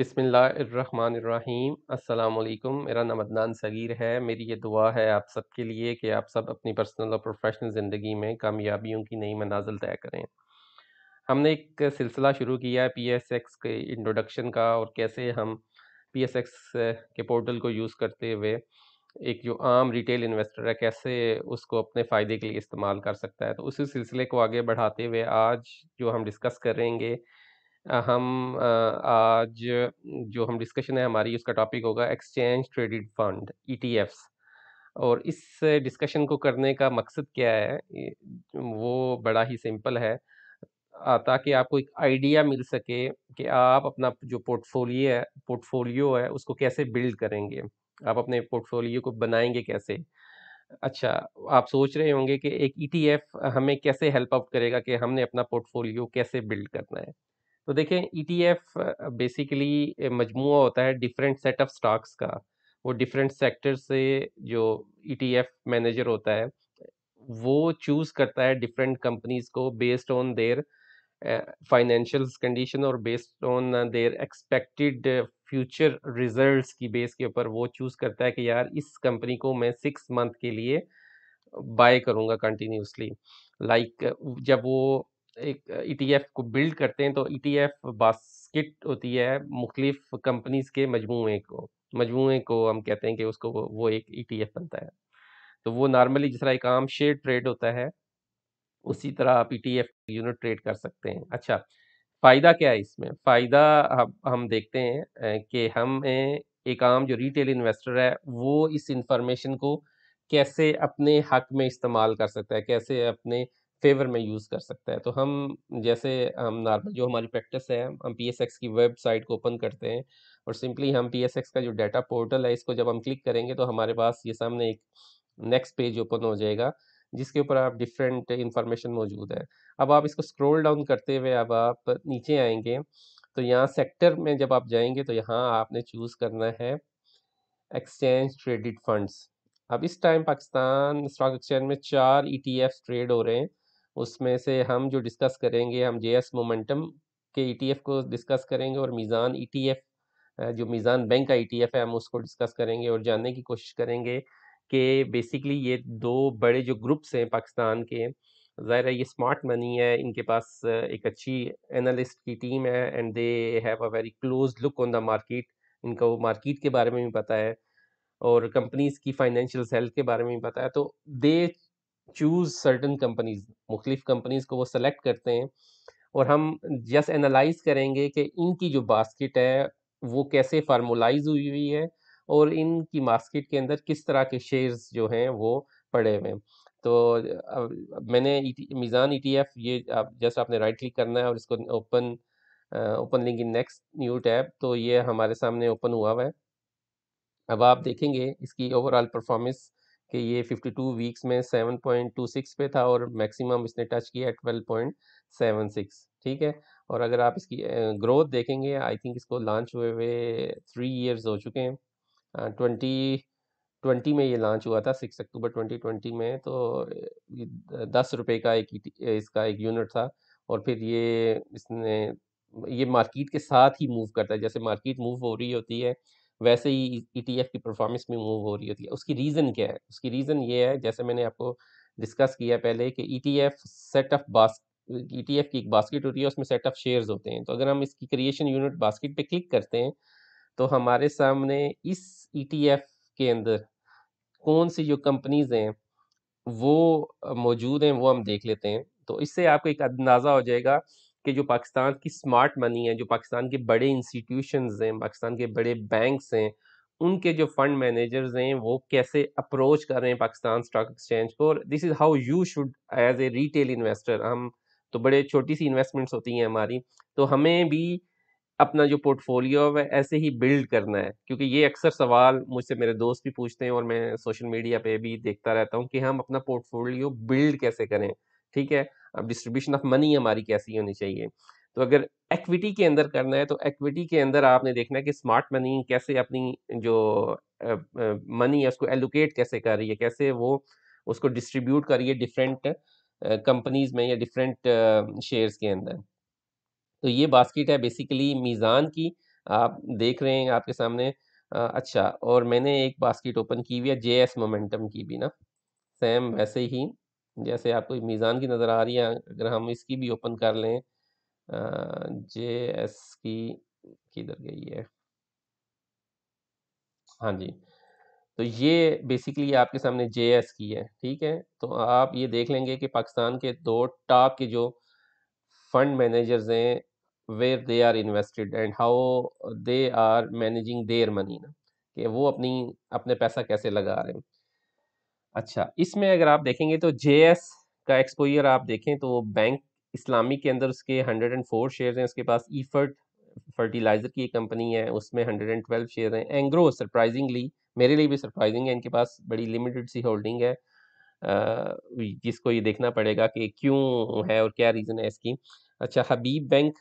बिसमीम् अल्लाम मेरा नाम अदनान सगीर है मेरी ये दुआ है आप सबके लिए कि आप सब अपनी पर्सनल और प्रोफेशनल ज़िंदगी में कामयाबियों की नई मनाजिल तय करें हमने एक सिलसिला शुरू किया है पी एस एक्स के इंट्रोडक्शन का और कैसे हम पी एस एक्स के पोर्टल को यूज़ करते हुए एक जो आम रिटेल इन्वेस्टर है कैसे उसको अपने फ़ायदे के लिए इस्तेमाल कर सकता है तो उसी सिलसिले को आगे बढ़ाते हुए आज जो हम डिस्कस करेंगे हम आज जो हम डिस्कशन है हमारी उसका टॉपिक होगा एक्सचेंज ट्रेडेड फंड ई और इस डिस्कशन को करने का मकसद क्या है वो बड़ा ही सिंपल है ताकि आपको एक आइडिया मिल सके कि आप अपना जो पोर्टफोलियो है पोर्टफोलियो है उसको कैसे बिल्ड करेंगे आप अपने पोर्टफोलियो को बनाएंगे कैसे अच्छा आप सोच रहे होंगे कि एक ईटीएफ e हमें कैसे हेल्प आउट करेगा कि हमने अपना पोर्टफोलियो कैसे बिल्ड करना है तो देखें ईटीएफ बेसिकली मजमू होता है डिफरेंट सेट ऑफ स्टॉक्स का वो डिफरेंट सेक्टर से जो ईटीएफ e मैनेजर होता है वो चूज़ करता है डिफरेंट कंपनीज को based on their financial condition और based on their expected future results की बेस के ऊपर वो चूज़ करता है कि यार इस कंपनी को मैं सिक्स मंथ के लिए बाय करूँगा कंटिन्यूसली लाइक like, जब वो एक ई e को बिल्ड करते हैं तो ई e बास्केट होती है मुख्तलिफ कंपनीज के मजमू को मजमू को हम कहते हैं कि उसको वो एक ईटीएफ e बनता है तो वो नॉर्मली जिस तरह एक आम शेयर ट्रेड होता है उसी तरह आप ई यूनिट ट्रेड कर सकते हैं अच्छा फ़ायदा क्या है इसमें फ़ायदा हम देखते हैं कि हम एक आम जो रिटेल इन्वेस्टर है वो इस इंफॉर्मेशन को कैसे अपने हक में इस्तेमाल कर सकता है कैसे अपने फेवर में यूज़ कर सकता है तो हम जैसे हम नॉर्मल जो हमारी प्रैक्टिस है हम पी की वेबसाइट को ओपन करते हैं और सिंपली हम पी का जो डाटा पोर्टल है इसको जब हम क्लिक करेंगे तो हमारे पास ये सामने एक नेक्स्ट पेज ओपन हो जाएगा जिसके ऊपर आप डिफरेंट इंफॉर्मेशन मौजूद है अब आप इसको स्क्रॉल डाउन करते हुए अब आप नीचे आएंगे तो यहाँ सेक्टर में जब आप जाएंगे तो यहाँ आपने चूज़ करना है एक्सचेंज ट्रेडिड फंड्स अब इस टाइम पाकिस्तान स्टॉक एक्सचेंज में चार ई e ट्रेड हो रहे हैं उसमें से हम जो डिस्कस करेंगे हम जे एस मोमेंटम के ई टी एफ को डिस्कस करेंगे और मीज़ान ई टी एफ जो मीज़ान बैंक का ई टी एफ है हम उसको डिस्कस करेंगे और जानने की कोशिश करेंगे कि बेसिकली ये दो बड़े जो ग्रुप्स हैं पाकिस्तान के ज़ाहिर है ये स्मार्ट मनी है इनके पास एक अच्छी एनालिस्ट की टीम है and they have a very close look on the market इनको मार्केट के बारे में भी पता है और कंपनीज की फाइनेंशियल हेल्थ के बारे में भी पता है तो दे चूज सर्टन कंपनीज मुख्तलिफ कंपनीज को वो सेलेक्ट करते हैं और हम जस्ट एनालाइज करेंगे कि इनकी जो बास्केट है वो कैसे फार्मोलाइज हुई हुई है और इनकी मार्केट के अंदर किस तरह के शेयर्स जो हैं वो पड़े हुए हैं तो मैंने मीज़ान ई टी एफ ये आप जस्ट आपने राइट क्लिक करना है और इसको open open link in next new tab तो ये हमारे सामने ओपन हुआ हुआ है अब आप देखेंगे इसकी ओवरऑल परफॉर्मेंस कि ये 52 वीक्स में 7.26 पे था और मैक्सिमम इसने टच किया 12.76 ठीक है और अगर आप इसकी ग्रोथ देखेंगे आई थिंक इसको लॉन्च हुए हुए थ्री इयर्स हो चुके हैं ट्वेंटी ट्वेंटी में ये लॉन्च हुआ था सिक्स अक्टूबर ट्वेंटी ट्वेंटी में तो दस रुपये का एक इसका एक यूनिट था और फिर ये इसने ये मार्केट के साथ ही मूव करता है जैसे मार्केट मूव हो रही होती है वैसे ही ईटीएफ e की परफॉर्मेंस में मूव हो रही होती है उसकी रीज़न क्या है उसकी रीज़न ये है जैसे मैंने आपको डिस्कस किया पहले कि ईटीएफ सेट ऑफ बास ईटीएफ की एक बास्केट होती है उसमें सेट ऑफ शेयर्स होते हैं तो अगर हम इसकी क्रिएशन यूनिट बास्केट पे क्लिक करते हैं तो हमारे सामने इस ईटीएफ e के अंदर कौन सी जो कंपनीज हैं वो मौजूद हैं वो हम देख लेते हैं तो इससे आपको एक अंदाज़ा हो जाएगा कि जो पाकिस्तान की स्मार्ट मनी है जो पाकिस्तान के बड़े इंस्टीट्यूशन हैं पाकिस्तान के बड़े बैंक्स हैं उनके जो फंड मैनेजर्स हैं वो कैसे अप्रोच कर रहे हैं पाकिस्तान स्टॉक एक्सचेंज को और this is how you should as a retail investor हम तो बड़े छोटी सी इन्वेस्टमेंट्स होती हैं हमारी तो हमें भी अपना जो पोर्टफोलियो है ऐसे ही बिल्ड करना है क्योंकि ये अक्सर सवाल मुझसे मेरे दोस्त भी पूछते हैं और मैं सोशल मीडिया पे भी देखता रहता हूँ कि हम अपना पोर्टफोलियो बिल्ड कैसे करें ठीक है अब डिस्ट्रीब्यूशन ऑफ मनी हमारी कैसी होनी चाहिए तो अगर एक्विटी के अंदर करना है तो एक्विटी के अंदर आपने देखना है कि स्मार्ट मनी कैसे अपनी जो मनी है उसको एलोकेट कैसे कर रही है कैसे वो उसको डिस्ट्रीब्यूट कर रही है डिफरेंट कंपनीज में या डिफरेंट शेयर्स के अंदर तो ये बास्केट है बेसिकली मीज़ान की आप देख रहे हैं आपके सामने आ, अच्छा और मैंने एक बास्केट ओपन की हुई है जे एस मोमेंटम की भी ना सेम वैसे ही जैसे आपको मीज़ान की नज़र आ रही है अगर हम इसकी भी ओपन कर लें जे एस की किधर गई है हाँ जी तो ये बेसिकली आपके सामने जे एस की है ठीक है तो आप ये देख लेंगे कि पाकिस्तान के दो टॉप के जो फंड मैनेजर्स हैं where they are invested and how they are managing their money ना कि वो अपनी अपने पैसा कैसे लगा रहे हैं अच्छा इसमें अगर आप देखेंगे तो जे का एक्सपोजर आप देखें तो बैंक इस्लामी के अंदर उसके 104 शेयर हैं उसके पास ईफर्ट फर्टिलाइजर की कंपनी है उसमें 112 शेयर हैं एंग्रो सरप्राइजिंगली मेरे लिए भी सरप्राइजिंग है इनके पास बड़ी लिमिटेड सी होल्डिंग है जिसको ये देखना पड़ेगा कि क्यों है और क्या रीज़न है इसकी अच्छा हबीब बैंक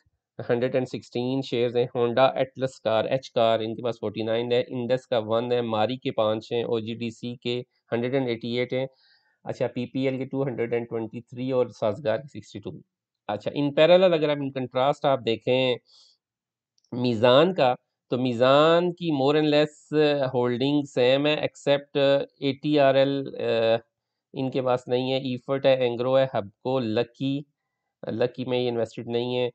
116 शेयर्स हैं Honda Atlas car H car इनके पास 49 है इंडस का वन है मारी के पाँच हैं ओ के हंड्रेड एंड एटी एट है अच्छा पीपीएल के two hundred and twenty three और साजगार के सिक्सटी टू अच्छा इन पैरल अगर आप इन कंट्रास्ट आप देखें मीज़ान का तो मीज़ान की more and less holding same है except A T R L इनके पास नहीं है ईफर्ट है एंग्रो है हबको लकी लकी में ये इन्वेस्टेड नहीं है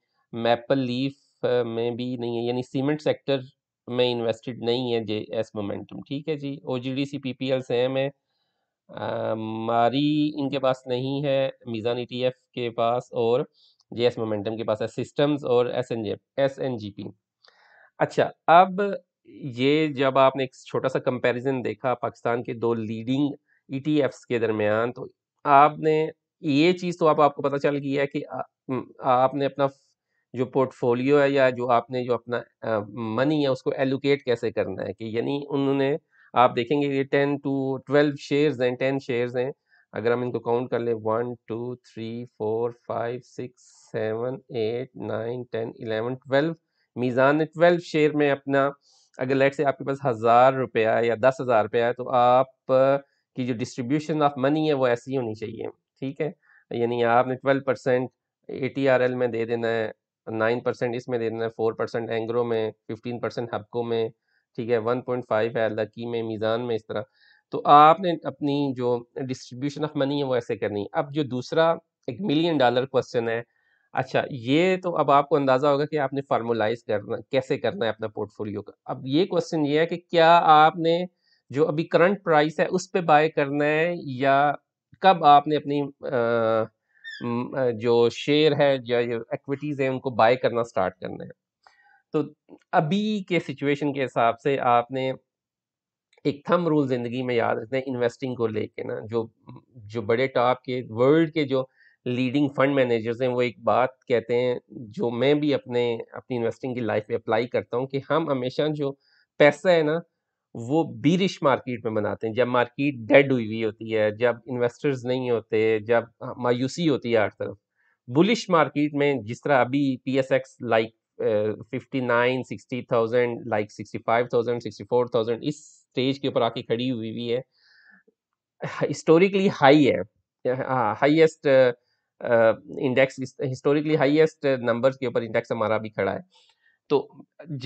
मैपल लीफ में भी नहीं है यानी सीमेंट सेक्टर में इन्वेस्टेड नहीं है जे एस मोमेंटम ठीक है G O G D C P P L same है आ, मारी इनके पास नहीं है मीज़ान ई e के पास और जे एस मोमेंटम के पास है सिस्टम्स और S N J S N G P अच्छा अब ये जब आपने एक छोटा सा कंपैरिजन देखा पाकिस्तान के दो लीडिंग ई e के दरमियान तो आपने ये चीज़ तो आप आपको पता चल गई है कि आ, आपने अपना जो पोर्टफोलियो है या जो आपने जो अपना मनी है उसको एलोकेट कैसे करना है कि यानी उन्होंने आप देखेंगे ये टेन टू ट्वेल्व शेयर्स हैं टेन शेयर्स हैं अगर हम इनको काउंट कर लें one two three four five six seven eight nine ten eleven twelve Meezan ने ट्वेल्व शेयर में अपना अगर लेट से आपके पास हज़ार रुपया या दस हज़ार रुपया है तो आप की जो डिस्ट्रीब्यूशन ऑफ मनी है वो ऐसी होनी चाहिए ठीक है यानी आपने twelve percent A T R L में दे देना है नाइन परसेंट इसमें दे देना है फोर परसेंट एंग्रो में फिफ्टीन परसेंट हबको में ठीक है वन पॉइंट फाइव है लकी में मीज़ान में इस तरह तो आपने अपनी जो डिस्ट्रीब्यूशन ऑफ मनी है वो ऐसे करनी है अब जो दूसरा एक मिलियन डॉलर क्वेश्चन है अच्छा ये तो अब आपको अंदाज़ा होगा कि आपने फार्मोलाइज करना कैसे करना है अपना पोर्टफोलियो का अब ये क्वेश्चन ये है कि क्या आपने जो अभी करंट प्राइस है उस पर बाय करना है या कब आपने अपनी आ, जो शेयर है या जो एक्विटीज़ है उनको बाय करना स्टार्ट करना है तो अभी के सिचुएशन के हिसाब से आपने एक थम रूल ज़िंदगी में याद रखना हैं इन्वेस्टिंग को लेके ना जो जो बड़े टॉप के वर्ल्ड के जो लीडिंग फंड मैनेजर्स हैं वो एक बात कहते हैं जो मैं भी अपने अपनी इन्वेस्टिंग की लाइफ में अप्लाई करता हूँ कि हम हमेशा जो पैसा है ना वो बीरिश मार्केट में बनाते हैं जब मार्केट डेड हुई हुई होती है जब इन्वेस्टर्स नहीं होते जब हाँ, मायूसी होती है हर तरफ बुलिश मार्केट में जिस तरह अभी P S X like nine 59 60000 like 65000 64000 इस स्टेज के ऊपर आके खड़ी हुई हुई है हिस्टोरिकली हाई है highest index historically highest numbers के ऊपर इंडेक्स हमारा भी खड़ा है तो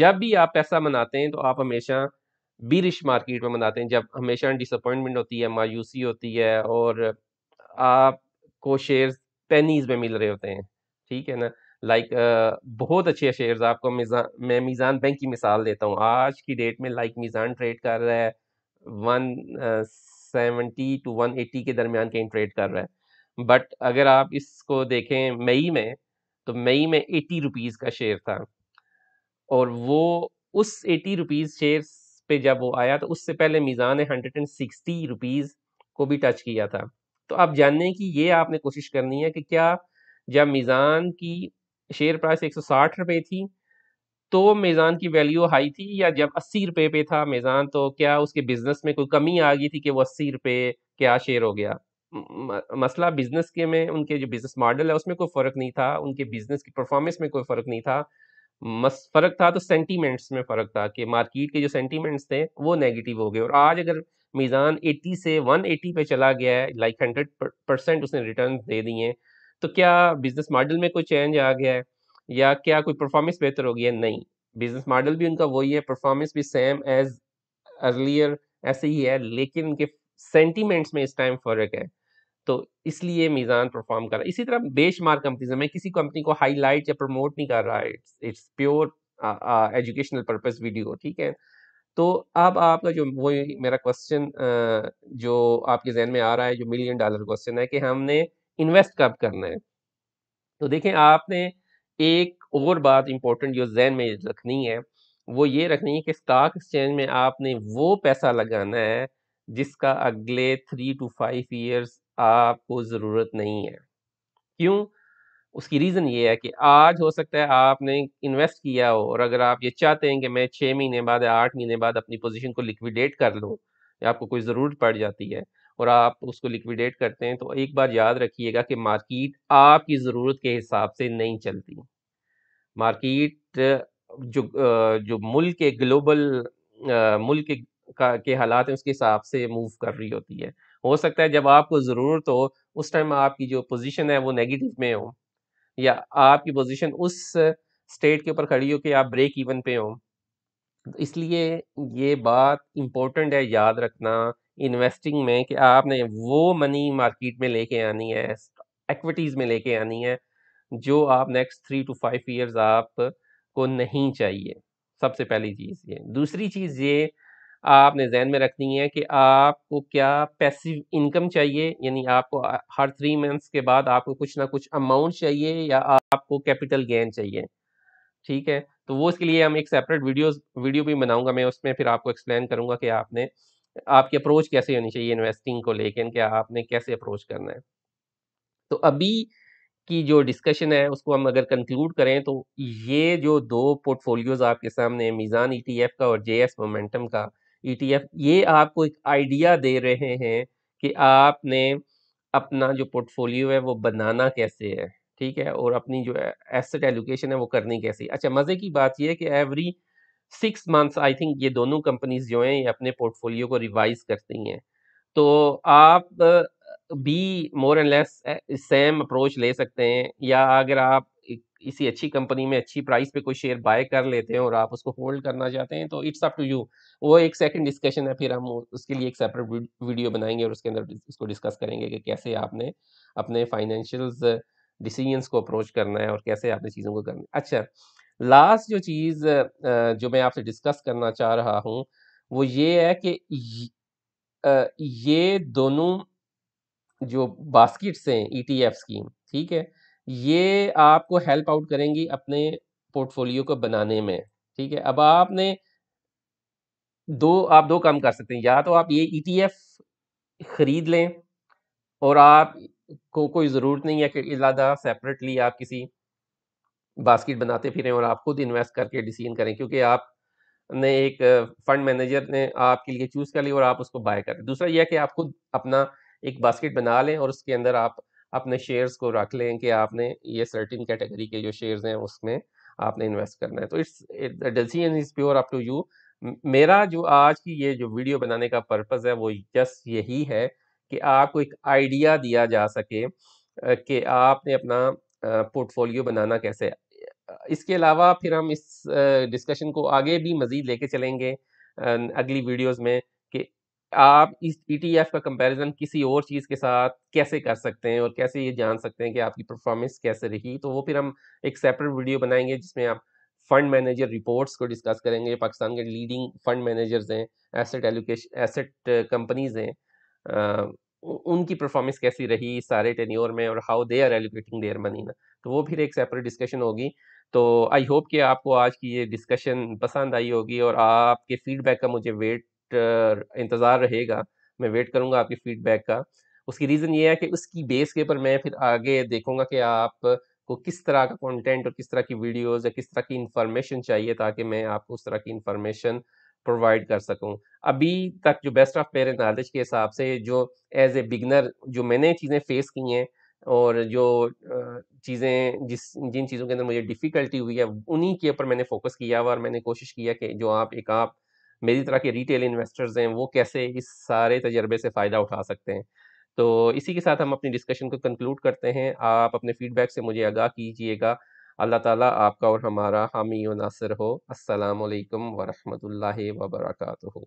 जब भी आप पैसा मनाते हैं तो आप हमेशा बीरिश मार्केट में मनाते हैं जब हमेशा डिसअपॉइंटमेंट होती है मायूसी होती है और आपको शेयर पेनीज में मिल रहे होते हैं ठीक है ना लाइक बहुत अच्छे शेयर्स आपको मिजा मैं मीज़ान बैंक की मिसाल देता हूँ आज की डेट में लाइक मीज़ान ट्रेड कर रहा है one seventy two one eighty के दरमियान कहीं ट्रेड कर रहा है बट अगर आप इसको देखें मई में तो मई में एटी रुपीज़ का शेयर था और वो उस एटी रुपीज़ शेयर पे जब वो आया तो उससे पहले मीज़ान ने हंड्रेड एंड सिक्सटी रुपीज़ को भी टच किया था तो आप जानने की ये आपने कोशिश करनी है कि क्या जब मीज़ान की शेयर प्राइस एक रुपए थी तो मेज़ान की वैल्यू हाई थी या जब अस्सी रुपये पे था मेज़ान तो क्या उसके बिजनेस में कोई कमी आ गई थी कि वो अस्सी रुपये क्या शेयर हो गया मसला बिजनेस के में उनके जो बिजनेस मॉडल है उसमें कोई फ़र्क नहीं था उनके बिजनेस की परफॉर्मेंस में कोई फ़र्क नहीं था मस फ़र्क था तो सेंटीमेंट्स में फ़र्क था कि मार्केट के जो सेंटीमेंट्स थे वो नेगेटिव हो गए और आज अगर मीज़ान 80 से 180 पे चला गया है लाइक 100 परसेंट उसने रिटर्न दे दिए तो क्या बिजनेस मॉडल में कोई चेंज आ गया है या क्या कोई परफॉर्मेंस बेहतर हो गया नहीं बिजनेस मॉडल भी उनका वही है परफॉर्मेंस भी सेम एज अर्लियर ऐसे ही है लेकिन उनके सेंटीमेंट्स में इस टाइम फर्क है तो इसलिए मीज़ान परफॉर्म कर रहा है इसी तरह बेशमार कंपनीज मैं किसी कंपनी को हाईलाइट या प्रमोट नहीं कर रहा है it's pure educational purpose video ठीक है तो अब आपका जो वही मेरा क्वेश्चन जो आपके जहन में आ रहा है जो मिलियन डॉलर क्वेश्चन है कि हमने इन्वेस्ट कब करना है तो देखें आपने एक और बात इम्पोर्टेंट जो जहन में रखनी है वो ये रखनी है कि स्टॉक एक्सचेंज में आपने वो पैसा लगाना है जिसका अगले थ्री टू फाइव ईयर्स आपको ज़रूरत नहीं है क्यों उसकी रीज़न ये है कि आज हो सकता है आपने इन्वेस्ट किया हो और अगर आप ये चाहते हैं कि मैं छः महीने बाद या आठ महीने बाद अपनी पोजीशन को लिक्विडेट कर लूँ या आपको कोई ज़रूरत पड़ जाती है और आप उसको लिक्विडेट करते हैं तो एक बार याद रखिएगा कि मार्केट आपकी ज़रूरत के हिसाब से नहीं चलती मार्केट जो जो मुल्क के ग्लोबल मुल्क के के हालात हैं उसके हिसाब से मूव कर रही होती है हो सकता है जब आपको ज़रूरत हो उस टाइम आपकी जो पोजीशन है वो नेगेटिव में हो या आपकी पोजीशन उस स्टेट के ऊपर खड़ी हो कि आप ब्रेक इवन पे हो तो इसलिए ये बात इम्पोर्टेंट है याद रखना इन्वेस्टिंग में कि आपने वो मनी मार्केट में लेके आनी है एक्विटीज में लेके आनी है जो आप next three two five years आप को नहीं चाहिए सबसे पहली चीज़ ये दूसरी चीज़ ये आपने जहन में रखनी है कि आपको क्या पैसिव इनकम चाहिए यानी आपको हर थ्री मंथ्स के बाद आपको कुछ ना कुछ अमाउंट चाहिए या आपको कैपिटल गेन चाहिए ठीक है तो वो इसके लिए हम एक सेपरेट वीडियो वीडियो भी बनाऊंगा मैं उसमें फिर आपको एक्सप्लेन करूंगा कि आपने आपकी अप्रोच कैसे होनी चाहिए इन्वेस्टिंग को लेकर क्या आपने कैसे अप्रोच करना है तो अभी की जो डिस्कशन है उसको हम अगर कंक्लूड करें तो ये जो दो पोर्टफोलियोज आपके सामने मीज़ान ईटीएफ e का और जेएस मोमेंटम का ईटीएफ e ये आपको एक आइडिया दे रहे हैं कि आपने अपना जो पोर्टफोलियो है वो बनाना कैसे है ठीक है और अपनी जो एसेट एलोकेशन है वो करनी कैसी अच्छा मज़े की बात यह है कि every six months I think ये दोनों कंपनीज जो हैं ये अपने पोर्टफोलियो को रिवाइज करती हैं तो आप भी more and less same approach ले सकते हैं या अगर आप इसी अच्छी कंपनी में अच्छी प्राइस पे कोई शेयर बाय कर लेते हैं और आप उसको होल्ड करना चाहते हैं तो इट्स अप टू यू वो एक सेकंड डिस्कशन है फिर हम उसके लिए एक सेपरेट वीडियो बनाएंगे और उसके अंदर उसको डिस्कस करेंगे कि कैसे आपने अपने फाइनेंशियल डिसीजंस को अप्रोच करना है और कैसे आपने चीज़ों को करना है अच्छा लास्ट जो चीज़ जो मैं आपसे डिस्कस करना चाह रहा हूं वो ये है कि ये दोनों जो बास्किट्स हैं ई e टी की ठीक है ये आपको हेल्प आउट करेंगी अपने पोर्टफोलियो को बनाने में ठीक है अब आपने दो आप दो काम कर सकते हैं या तो आप ये ई e टी एफ ख़रीद लें और आप को कोई ज़रूरत नहीं है कि इलादा सेपरेटली आप किसी बास्केट बनाते फिरें और आप खुद इन्वेस्ट करके डिसीजन करें क्योंकि आप ने एक फंड मैनेजर ने आपके लिए चूज कर लिया और आप उसको बाय करें दूसरा यह कि आप खुद अपना एक बास्केट बना लें और उसके अंदर आप अपने शेयर्स को रख लें कि आपने ये सर्टिन कैटेगरी के जो शेयर्स हैं उसमें आपने इन्वेस्ट करना है तो it's decision is pure up to you मेरा जो आज की ये जो वीडियो बनाने का पर्पज़ है वो जस्ट यही है कि आपको एक आइडिया दिया जा सके कि आपने अपना पोर्टफोलियो बनाना कैसे इसके अलावा फिर हम इस डिस्कशन को आगे भी मज़ीद लेके चलेंगे अगली वीडियोस में कि आप इस ई e का कंपैरिजन किसी और चीज़ के साथ कैसे कर सकते हैं और कैसे ये जान सकते हैं कि आपकी परफॉर्मेंस कैसे रही तो वो फिर हम एक सेपरेट वीडियो बनाएंगे जिसमें आप फंड मैनेजर रिपोर्ट्स को डिस्कस करेंगे पाकिस्तान के लीडिंग फंड मैनेजर्स हैं एसेट एलोकेशन एसेट कंपनीज हैं उनकी परफॉर्मेंस कैसी रही सारे टेन्योर में और how they are allocating their money ना तो वो फिर एक सेपरेट डिस्कशन होगी तो आई होप कि आपको आज की ये डिस्कशन पसंद आई होगी और आपके फीडबैक का मुझे वेट इंतज़ार रहेगा मैं वेट करूँगा आपके फीडबैक का उसकी रीज़न ये है कि उसकी बेस के ऊपर मैं फिर आगे देखूँगा कि आप को किस तरह का कंटेंट और किस तरह की वीडियोस या किस तरह की इन्फॉर्मेशन चाहिए ताकि मैं आपको उस तरह की इन्फॉर्मेशन प्रोवाइड कर सकूं अभी तक जो बेस्ट ऑफ मेरे नॉलेज के हिसाब से जो एज ए बिगनर जो मैंने चीज़ें फेस की हैं और जो चीज़ें जिस जिन चीज़ों के अंदर मुझे डिफ़िकल्टी हुई है उन्हीं के ऊपर मैंने फोकस किया हुआ और मैंने कोशिश किया कि जो आप एक आप मेरी तरह के रिटेल इन्वेस्टर्स हैं वो कैसे इस सारे तजर्बे से फ़ायदा उठा सकते हैं तो इसी के साथ हम अपनी डिस्कशन को कंक्लूड करते हैं आप अपने फीडबैक से मुझे आगाह कीजिएगा अल्लाह ताला आपका और हमारा हामी नासिर हो अस्सलाम वालेकुम व रहमतुल्लाहि व वबरकatuh